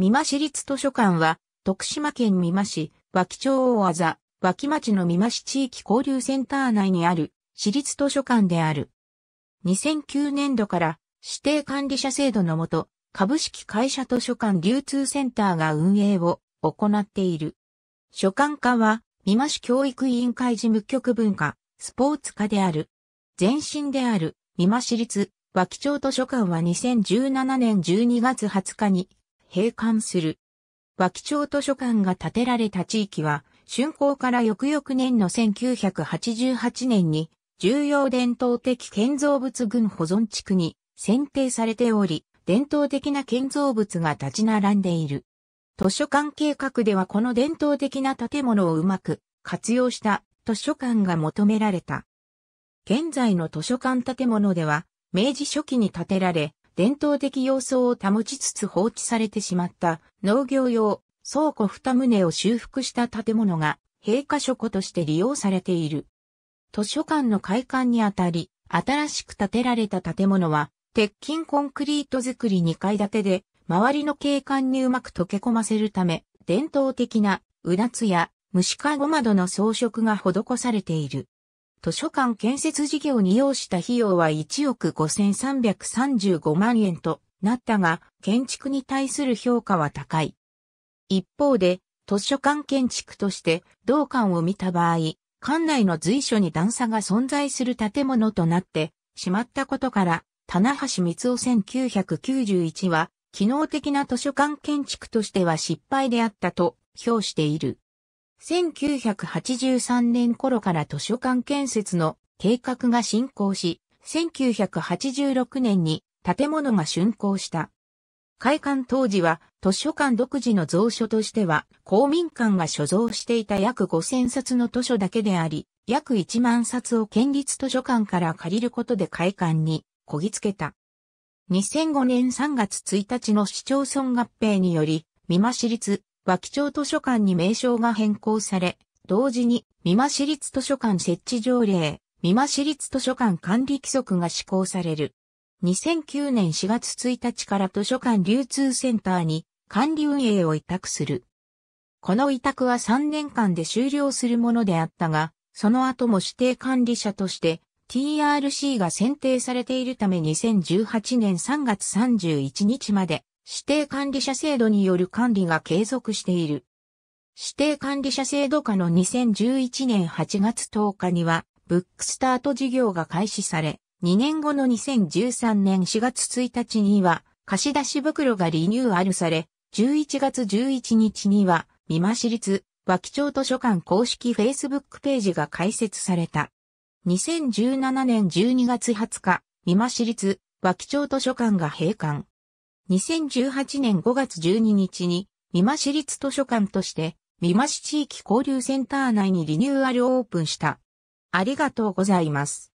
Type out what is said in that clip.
美馬市立図書館は、徳島県美馬市、脇町大技、脇町の美馬市地域交流センター内にある、市立図書館である。2009年度から、指定管理者制度のもと、株式会社図書館流通センターが運営を行っている。書館課は、美馬市教育委員会事務局文化、スポーツ課である。前身である、美馬市立、脇町図書館は2017年12月20日に、閉館する。脇町図書館が建てられた地域は、竣工から翌々年の1988年に、重要伝統的建造物群保存地区に選定されており、伝統的な建造物が立ち並んでいる。図書館計画ではこの伝統的な建物をうまく活用した図書館が求められた。現在の図書館建物では、明治初期に建てられ、伝統的様相を保ちつつ放置されてしまった農業用倉庫二棟を修復した建物が閉鎖。書庫として利用されている。図書館の開館にあたり、新しく建てられた建物は、鉄筋コンクリート造り2階建てで、周りの景観にうまく溶け込ませるため、伝統的なうなつや虫かご窓の装飾が施されている。図書館建設事業に要した費用は1億5335万円となったが、建築に対する評価は高い。一方で、図書館建築として同館を見た場合、館内の随所に段差が存在する建物となってしまったことから、棚橋光夫1991は、機能的な図書館建築としては失敗であったと評している。1983年頃から図書館建設の計画が進行し、1986年に建物が竣工した。開館当時は図書館独自の蔵書としては公民館が所蔵していた約5000冊の図書だけであり、約1万冊を県立図書館から借りることで開館にこぎつけた。2005年3月1日の市町村合併により、美馬市立和木町図書館に名称が変更され、同時に、美馬市立図書館設置条例、美馬市立図書館管理規則が施行される。2009年4月1日から図書館流通センターに管理運営を委託する。この委託は3年間で終了するものであったが、その後も指定管理者として TRC が選定されているため2018年3月31日まで指定管理者制度による管理が継続している。指定管理者制度下の2011年8月10日には、ブックスタート事業が開始され、2年後の2013年4月1日には、貸出袋がリニューアルされ、11月11日には、美馬市立、脇町図書館公式 Facebook ページが開設された。2017年12月20日、美馬市立、脇町図書館が閉館。2018年5月12日に、美馬市立図書館として、美馬市地域交流センター内にリニューアルオープンした。ありがとうございます。